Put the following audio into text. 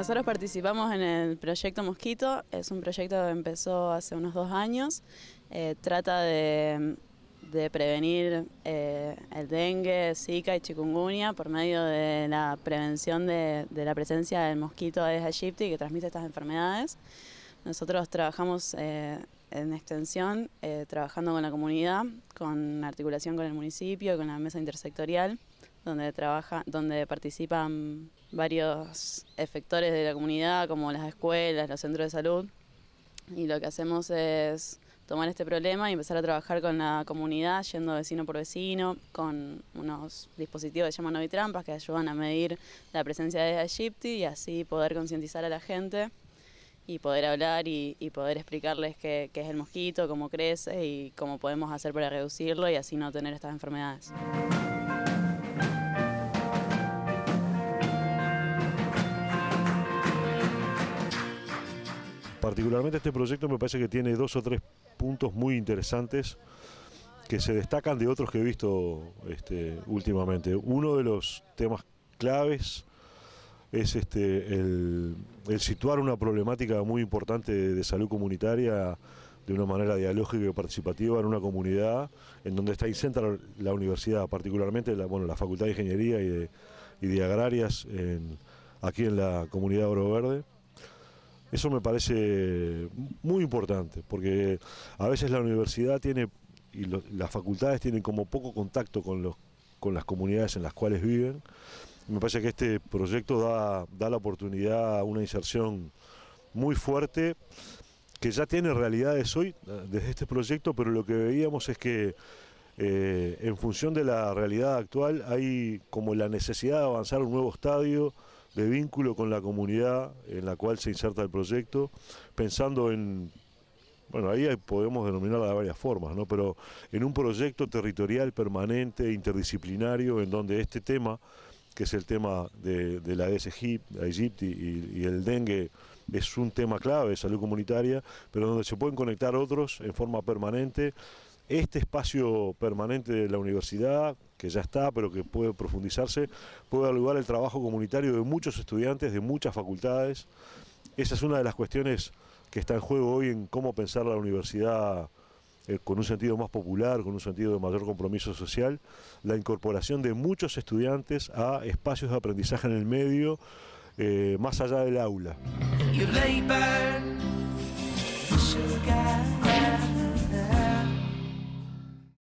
Nosotros participamos en el proyecto Mosquito, es un proyecto que empezó hace unos dos años, eh, trata de, prevenir eh, el dengue, zika y chikungunya por medio de la prevención de, la presencia del mosquito Aedes aegypti que transmite estas enfermedades. Nosotros trabajamos eh, en extensión, trabajando con la comunidad, con articulación con el municipio, con la mesa intersectorial donde trabaja, donde participan varios efectores de la comunidad, como las escuelas, los centros de salud. Y lo que hacemos es tomar este problema y empezar a trabajar con la comunidad, yendo vecino por vecino, con unos dispositivos que se llaman trampas que ayudan a medir la presencia de aegypti y así poder concientizar a la gente y poder hablar y, poder explicarles qué, qué es el mosquito, cómo crece y cómo podemos hacer para reducirlo y así no tener estas enfermedades. particularmente este proyecto me parece que tiene dos o tres puntos muy interesantes que se destacan de otros que he visto este, últimamente. Uno de los temas claves es este, el, situar una problemática muy importante de salud comunitaria de una manera dialógica y participativa en una comunidad en donde está centra la universidad, particularmente la, la Facultad de Ingeniería y de, Agrarias aquí en la comunidad Oro Verde. Eso me parece muy importante, porque a veces la universidad tiene y las facultades tienen como poco contacto con, los, con las comunidades en las cuales viven. Me parece que este proyecto da, la oportunidad a una inserción muy fuerte que ya tiene realidades hoy eh, desde este proyecto, pero lo que veíamos es que eh, en función de la realidad actual hay como la necesidad de avanzar un nuevo estadio, de vínculo con la comunidad en la cual se inserta el proyecto, pensando en, bueno, ahí podemos denominarla de varias formas, ¿no? pero en un proyecto territorial permanente, interdisciplinario, en donde este tema, que es el tema de, la y, el dengue, es un tema clave, de salud comunitaria, pero donde se pueden conectar otros en forma permanente, este espacio permanente de la universidad, que ya está, pero que puede profundizarse, puede dar lugar al trabajo comunitario de muchos estudiantes, de muchas facultades. Esa es una de las cuestiones que está en juego hoy en cómo pensar la universidad eh, con un sentido más popular, con un sentido de mayor compromiso social, la incorporación de muchos estudiantes a espacios de aprendizaje en el medio, eh, más allá del aula.